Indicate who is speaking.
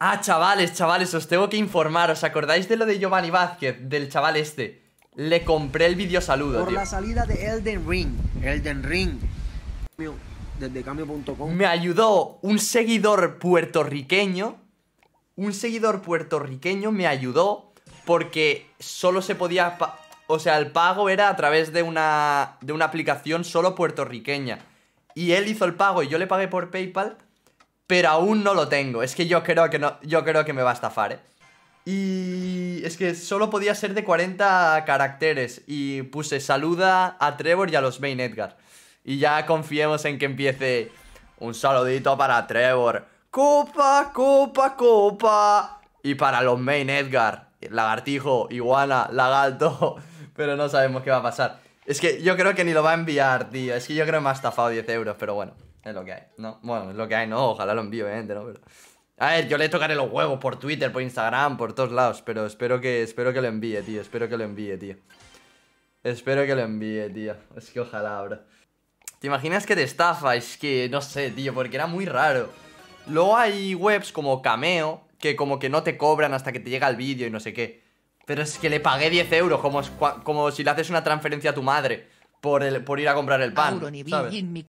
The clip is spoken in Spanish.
Speaker 1: Ah, chavales, chavales, os tengo que informar. ¿Os acordáis de lo de Giovanni Vázquez, del chaval este? Le compré el vídeo saludo, Por la salida de Elden Ring. Elden Ring. Desde cambio.com. Me ayudó un seguidor puertorriqueño. Un seguidor puertorriqueño me ayudó porque solo se podía... O sea, el pago era a través de una, de una aplicación solo puertorriqueña. Y él hizo el pago y yo le pagué por PayPal pero aún no lo tengo. Es que yo creo que, no, yo creo que me va a estafar, ¿eh? Y es que solo podía ser de 40 caracteres y puse saluda a Trevor y a los main Edgar. Y ya confiemos en que empiece un saludito para Trevor.
Speaker 2: Copa, copa, copa.
Speaker 1: Y para los main Edgar. Lagartijo, iguana, lagarto. Pero no sabemos qué va a pasar. Es que yo creo que ni lo va a enviar, tío. Es que yo creo que me ha estafado 10 euros, pero bueno lo que hay, ¿no? Bueno, es lo que hay, no, ojalá lo envíe obviamente, ¿no? A ver, yo le tocaré los huevos por Twitter, por Instagram, por todos lados, pero espero que, espero que lo envíe, tío, espero que lo envíe, tío. Espero que lo envíe, tío. Es que ojalá, bro. ¿Te imaginas que te estafa? Es que, no sé, tío, porque era muy raro. Luego hay webs como Cameo, que como que no te cobran hasta que te llega el vídeo y no sé qué. Pero es que le pagué 10 euros, como, como si le haces una transferencia a tu madre por, el, por ir a comprar el pan. ¿sabes?